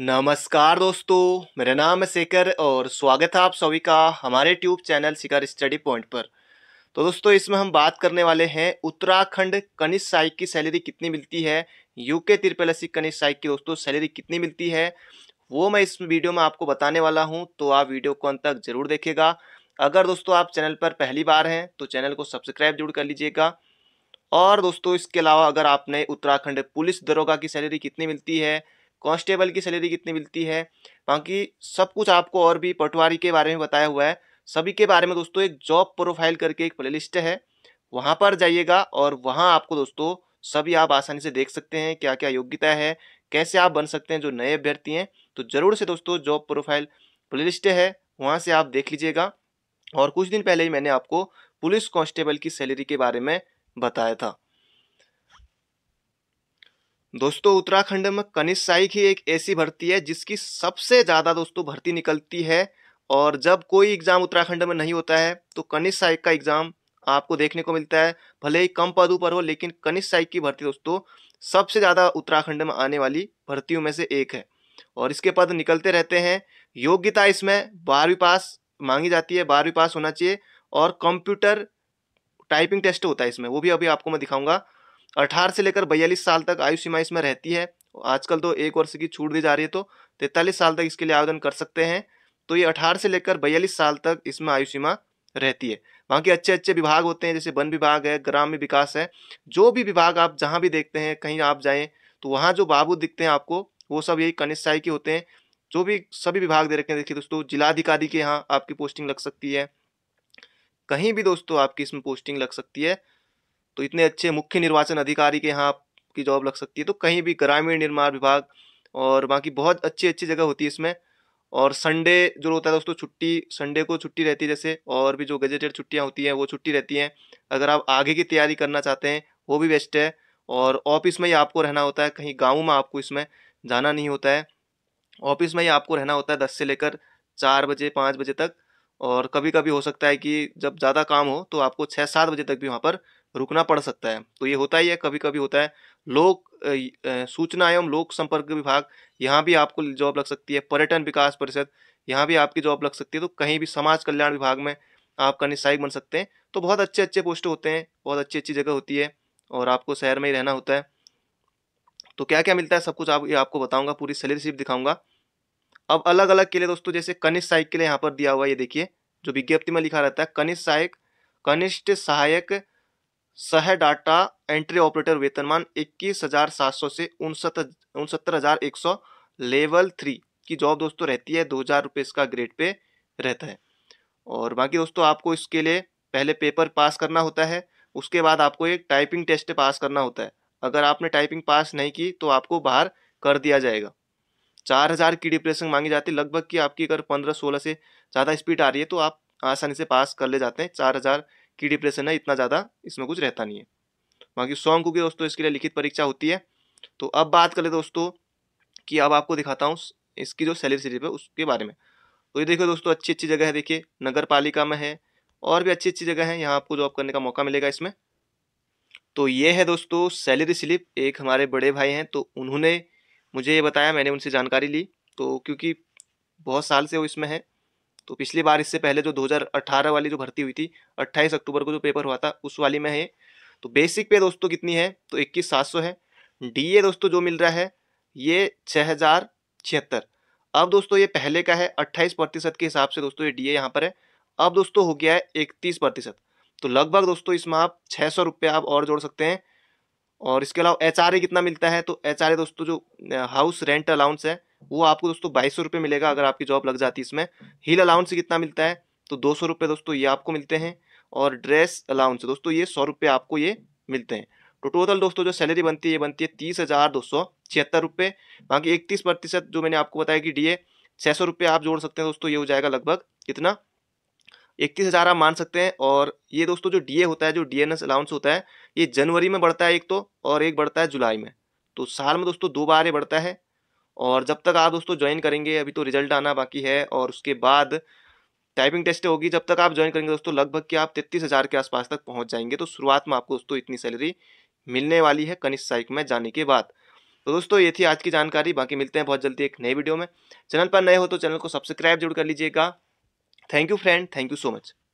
नमस्कार दोस्तों मेरा नाम है शेखर और स्वागत है आप सभी का हमारे tube channel Shikhar study point पर तो दोस्तों इसमें हम बात करने वाले हैं उत्तराखंड कनिष्ठ साइक की सैलरी कितनी मिलती है यूके त्रिपलसी कनिष्ठ साइक की दोस्तों सैलरी कितनी मिलती है वो मैं इस वीडियो में आपको बताने वाला हूँ तो आप वीडियो को अंत तक जरूर देखेगा अगर दोस्तों आप चैनल पर पहली बार हैं तो चैनल को सब्सक्राइब जरूर कर लीजिएगा और दोस्तों इसके अलावा अगर आपने उत्तराखंड पुलिस दरोगा की सैलरी कितनी मिलती है कांस्टेबल की सैलरी कितनी मिलती है बाकी सब कुछ आपको और भी पटवारी के बारे में बताया हुआ है सभी के बारे में दोस्तों एक जॉब प्रोफाइल करके एक प्ले है वहाँ पर जाइएगा और वहाँ आपको दोस्तों सभी आप आसानी से देख सकते हैं क्या क्या योग्यता है कैसे आप बन सकते हैं जो नए अभ्यर्थी हैं तो ज़रूर से दोस्तों जॉब प्रोफाइल प्ले है वहाँ से आप देख लीजिएगा और कुछ दिन पहले ही मैंने आपको पुलिस कांस्टेबल की सैलरी के बारे में बताया था दोस्तों उत्तराखंड में कनिष्ठ साई ही एक ऐसी भर्ती है जिसकी सबसे ज़्यादा दोस्तों भर्ती निकलती है और जब कोई एग्ज़ाम उत्तराखंड में नहीं होता है तो कनिष्ठ साई का एग्ज़ाम आपको देखने को मिलता है भले ही कम पदों पर हो लेकिन कनिष्ठ साई की भर्ती दोस्तों सबसे ज़्यादा उत्तराखंड में आने वाली भर्तियों में से एक है और इसके पद निकलते रहते हैं योग्यता इसमें बारहवीं पास मांगी जाती है बारहवीं पास होना चाहिए और कंप्यूटर टाइपिंग टेस्ट होता है इसमें वो भी अभी आपको मैं दिखाऊंगा अठारह से लेकर बयालीस साल तक आयु सीमा इसमें रहती है आजकल तो एक वर्ष की छूट दी जा रही है तो तैंतालीस साल तक इसके लिए आवेदन कर सकते हैं तो ये अठारह से लेकर बयालीस साल तक इसमें आयु सीमा रहती है बाकी अच्छे अच्छे विभाग होते हैं जैसे वन विभाग है ग्राम्य विकास है जो भी विभाग आप जहाँ भी देखते हैं कहीं आप जाएँ तो वहाँ जो बाबू दिखते हैं आपको वो सब यही कनिष्ठाई के होते हैं जो भी सभी विभाग दे रखे हैं देखिए दोस्तों जिलाधिकारी के यहाँ आपकी पोस्टिंग लग सकती है कहीं भी दोस्तों आपकी इसमें पोस्टिंग लग सकती है तो इतने अच्छे मुख्य निर्वाचन अधिकारी के यहाँ आपकी जॉब लग सकती है तो कहीं भी ग्रामीण निर्माण विभाग और बाकी बहुत अच्छी अच्छी जगह होती है इसमें और संडे जो होता है दोस्तों छुट्टी संडे को छुट्टी रहती है जैसे और भी जो गजेटेड छुट्टियाँ होती हैं वो छुट्टी रहती हैं अगर आप आगे की तैयारी करना चाहते हैं वो भी बेस्ट है और ऑफिस में ही आपको रहना होता है कहीं गाँव में आपको इसमें जाना नहीं होता है ऑफिस में ही आपको रहना होता है दस से लेकर चार बजे पाँच बजे तक और कभी कभी हो सकता है कि जब ज़्यादा काम हो तो आपको छः सात बजे तक भी वहाँ पर रुकना पड़ सकता है तो ये होता ही है कभी कभी होता है लोक सूचना एवं लोक संपर्क विभाग यहाँ भी आपको जॉब लग सकती है पर्यटन विकास परिषद यहाँ भी आपकी जॉब लग सकती है तो कहीं भी समाज कल्याण विभाग में आपका निस्सायक बन सकते हैं तो बहुत अच्छे अच्छे पोस्ट होते हैं बहुत अच्छी अच्छी जगह होती है और आपको शहर में ही रहना होता है तो क्या क्या मिलता है सब कुछ आप ये आपको बताऊंगा पूरी सैलरी सिर्फ दिखाऊंगा अब अलग अलग के लिए दोस्तों जैसे कनिष्ठ सहायक के लिए यहाँ पर दिया हुआ ये देखिए जो विज्ञप्ति में लिखा रहता है कनिष्ठ सहायक कनिष्ठ सहायक सह डाटा एंट्री ऑपरेटर वेतनमान इक्कीस हज़ार सात सौ से उनसत्तर हज़ार एक सौ लेवल थ्री की जॉब दोस्तों रहती है दो हज़ार रुपये इसका ग्रेड पे रहता है और बाकी दोस्तों आपको इसके लिए पहले पेपर पास करना होता है उसके बाद आपको एक टाइपिंग टेस्ट पास करना होता है अगर आपने टाइपिंग पास नहीं की तो आपको बाहर कर दिया जाएगा चार हज़ार की डिप्रेशन मांगी जाती है लगभग कि आपकी अगर पंद्रह सोलह से ज़्यादा स्पीड आ रही है तो आप आसानी से पास कर ले जाते हैं चार हज़ार कि डिप्रेशन है इतना ज़्यादा इसमें कुछ रहता नहीं है बाकी सॉन्ग की दोस्तों इसके लिए लिखित परीक्षा होती है तो अब बात करें दोस्तों कि अब आपको दिखाता हूँ इसकी जो सैलरी स्लिप है उसके बारे में तो ये देखो दोस्तों अच्छी अच्छी जगह है देखिए नगर पालिका में है और भी अच्छी अच्छी जगह है यहाँ आपको जॉब करने का मौका मिलेगा इसमें तो ये है दोस्तों सैलरी स्लिप एक हमारे बड़े भाई हैं तो उन्होंने मुझे ये बताया मैंने उनसे जानकारी ली तो क्योंकि बहुत साल से वो इसमें है तो पिछली बार इससे पहले जो 2018 वाली जो भर्ती हुई थी 28 अक्टूबर को जो पेपर हुआ था उस वाली में है तो बेसिक पे दोस्तों कितनी है तो इक्कीस सात सौ है डी दोस्तों जो मिल रहा है ये छः हज़ार छिहत्तर अब दोस्तों ये पहले का है अट्ठाईस प्रतिशत के हिसाब से दोस्तों ये डी ए यहाँ पर है अब दोस्तों हो गया है इकतीस प्रतिशत तो लगभग दोस्तों इसमें आप छः सौ रुपये आप और जोड़ सकते हैं और इसके अलावा एच कितना मिलता है तो एच दोस्तों जो हाउस रेंट अलाउंस है वो आपको दोस्तों बाईस सौ रुपये मिलेगा अगर आपकी जॉब लग जाती है इसमें हील अलाउंस कितना मिलता है तो दो सौ रुपये दोस्तों ये आपको मिलते हैं और ड्रेस अलाउंस दोस्तों ये सौ रुपये आपको ये मिलते हैं तो टोटल दोस्तों जो सैलरी बनती है ये बनती है तीस हज़ार दो सौ छिहत्तर रुपये बाकी इकतीस प्रतिशत जो मैंने आपको बताया कि डीए छः सौ रुपये आप जोड़ सकते हैं दोस्तों ये हो जाएगा लगभग कितना इकतीस हज़ार आप मान सकते हैं और ये दोस्तों जो डीए होता है जो डी अलाउंस होता है ये जनवरी में बढ़ता है एक तो और एक बढ़ता है जुलाई में तो साल में दोस्तों दो बार ये बढ़ता है और जब तक आप दोस्तों ज्वाइन करेंगे अभी तो रिजल्ट आना बाकी है और उसके बाद टाइपिंग टेस्ट होगी जब तक आप ज्वाइन करेंगे दोस्तों लगभग कि आप तैतीस हज़ार के आसपास तक पहुंच जाएंगे तो शुरुआत में आपको दोस्तों इतनी सैलरी मिलने वाली है कनिष्ठ साइक में जाने के बाद तो दोस्तों ये थी आज की जानकारी बाकी मिलते हैं बहुत जल्दी एक नई वीडियो में चैनल पर नए हो तो चैनल को सब्सक्राइब जरूर कर लीजिएगा thank you friend thank you so much